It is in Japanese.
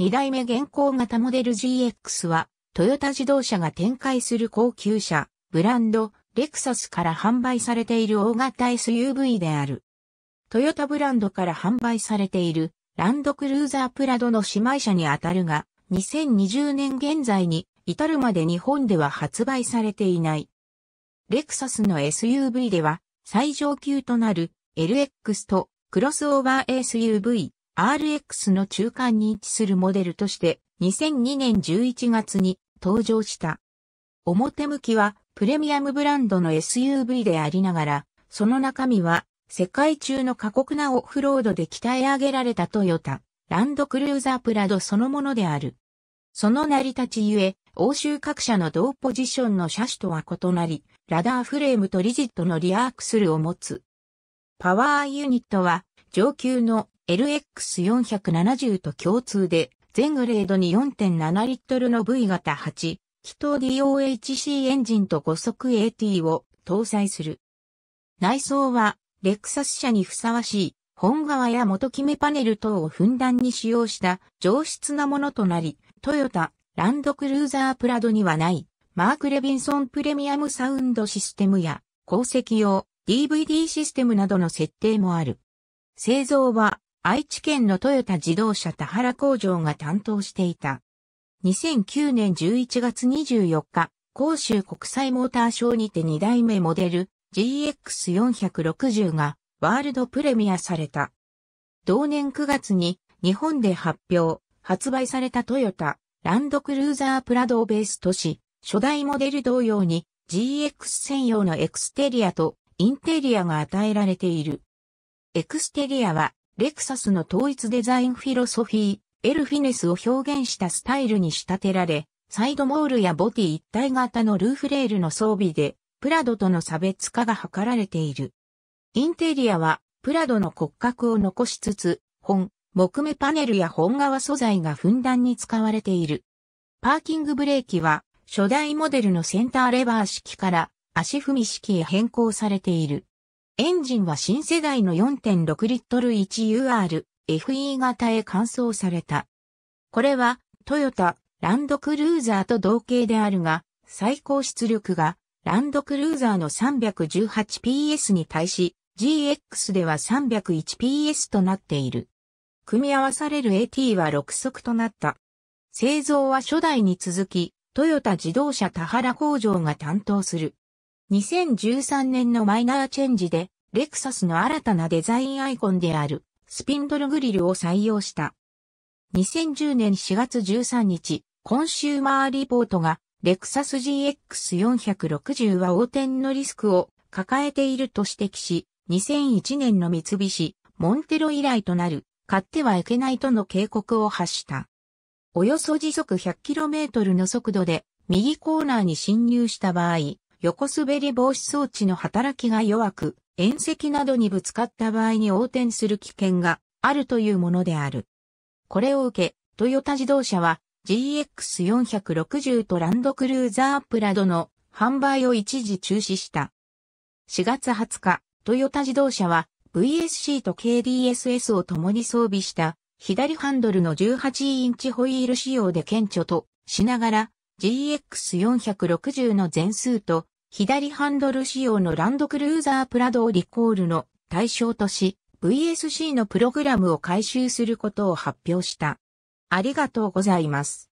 2代目現行型モデル GX は、トヨタ自動車が展開する高級車、ブランド、レクサスから販売されている大型 SUV である。トヨタブランドから販売されている、ランドクルーザープラドの姉妹車にあたるが、2020年現在に至るまで日本では発売されていない。レクサスの SUV では最上級となる LX とクロスオーバー SUV、RX の中間に位置するモデルとして2002年11月に登場した。表向きはプレミアムブランドの SUV でありながら、その中身は世界中の過酷なオフロードで鍛え上げられたトヨタ、ランドクルーザープラドそのものである。その成り立ちゆえ、欧州各社の同ポジションの車種とは異なり、ラダーフレームとリジットのリアークスルを持つ。パワーユニットは上級の LX470 と共通で、全グレードに4.7リットルの V 型8、気筒 DOHC エンジンと5速 AT を搭載する。内装は、レクサス車にふさわしい、本革や元決めパネル等をふんだんに使用した上質なものとなり、トヨタ、ランドクルーザープラドにはない、マーク・レビンソンプレミアムサウンドシステムや、鉱石用、DVD システムなどの設定もある。製造は、愛知県のトヨタ自動車田原工場が担当していた。2009年11月24日、甲州国際モーターショーにて2代目モデル GX460 がワールドプレミアされた。同年9月に日本で発表、発売されたトヨタ、ランドクルーザープラドをベースとし、初代モデル同様に GX 専用のエクステリアとインテリアが与えられている。エクステリアはレクサスの統一デザインフィロソフィー、エルフィネスを表現したスタイルに仕立てられ、サイドモールやボディ一体型のルーフレールの装備で、プラドとの差別化が図られている。インテリアは、プラドの骨格を残しつつ、本、木目パネルや本革素材がふんだんに使われている。パーキングブレーキは、初代モデルのセンターレバー式から足踏み式へ変更されている。エンジンは新世代の4.6リットル 1UR FE 型へ換装された。これはトヨタ、ランドクルーザーと同型であるが、最高出力がランドクルーザーの 318PS に対し、GX では 301PS となっている。組み合わされる AT は6速となった。製造は初代に続き、トヨタ自動車田原工場が担当する。2013年のマイナーチェンジで、レクサスの新たなデザインアイコンである、スピンドルグリルを採用した。2010年4月13日、コンシューマーリポートが、レクサス GX460 は横転のリスクを抱えていると指摘し、2001年の三菱、モンテロ以来となる、買ってはいけないとの警告を発した。およそ時速 100km の速度で、右コーナーに侵入した場合、横滑り防止装置の働きが弱く、縁石などにぶつかった場合に横転する危険があるというものである。これを受け、トヨタ自動車は GX460 とランドクルーザープラドの販売を一時中止した。4月20日、トヨタ自動車は VSC と KDSS を共に装備した左ハンドルの18インチホイール仕様で顕著としながら GX460 の全数と左ハンドル仕様のランドクルーザープラドをリコールの対象とし、VSC のプログラムを回収することを発表した。ありがとうございます。